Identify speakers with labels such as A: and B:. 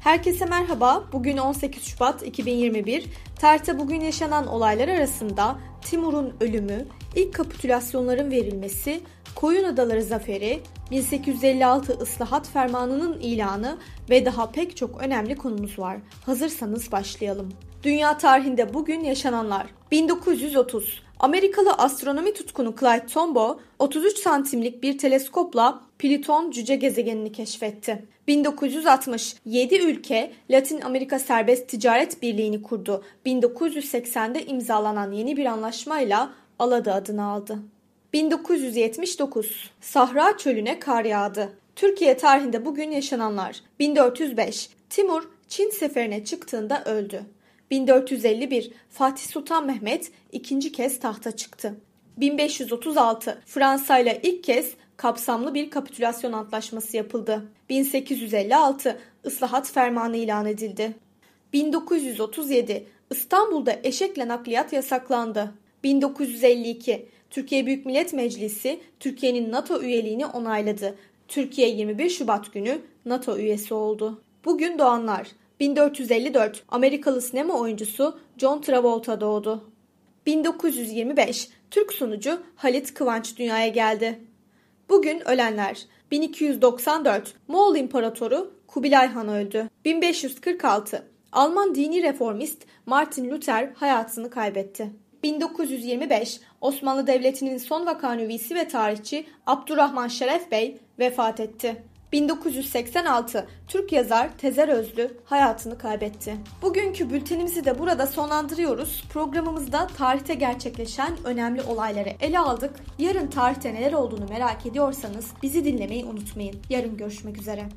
A: Herkese merhaba. Bugün 18 Şubat 2021. Tarta bugün yaşanan olaylar arasında Timur'un ölümü, ilk kapitülasyonların verilmesi, Koyun Adaları zaferi, 1856 ıslahat fermanının ilanı ve daha pek çok önemli konumuz var. Hazırsanız başlayalım. Dünya tarihinde bugün yaşananlar. 1930 Amerikalı astronomi tutkunu Clyde Tombaugh 33 santimlik bir teleskopla Pliton cüce gezegenini keşfetti. 1960 7 ülke Latin Amerika Serbest Ticaret Birliği'ni kurdu. 1980'de imzalanan yeni bir anlaşmayla Alada adını aldı. 1979 Sahra çölüne kar yağdı. Türkiye tarihinde bugün yaşananlar. 1405 Timur Çin seferine çıktığında öldü. 1451 Fatih Sultan Mehmet ikinci kez tahta çıktı. 1536 Fransa ile ilk kez kapsamlı bir kapitülasyon antlaşması yapıldı. 1856 ıslahat fermanı ilan edildi. 1937 İstanbul'da eşekle nakliyat yasaklandı. 1952 Türkiye Büyük Millet Meclisi Türkiye'nin NATO üyeliğini onayladı. Türkiye 21 Şubat günü NATO üyesi oldu. Bugün doğanlar 1454 Amerikalı sinema oyuncusu John Travolta doğdu. 1925 Türk sunucu Halit Kıvanç dünyaya geldi. Bugün ölenler 1294 Moğol İmparatoru Kubilay Han öldü. 1546 Alman dini reformist Martin Luther hayatını kaybetti. 1925 Osmanlı Devleti'nin son vakanüvisi ve tarihçi Abdurrahman Şeref Bey vefat etti. 1986 Türk yazar Tezer Özlü hayatını kaybetti. Bugünkü bültenimizi de burada sonlandırıyoruz. Programımızda tarihte gerçekleşen önemli olayları ele aldık. Yarın tarihte neler olduğunu merak ediyorsanız bizi dinlemeyi unutmayın. Yarın görüşmek üzere.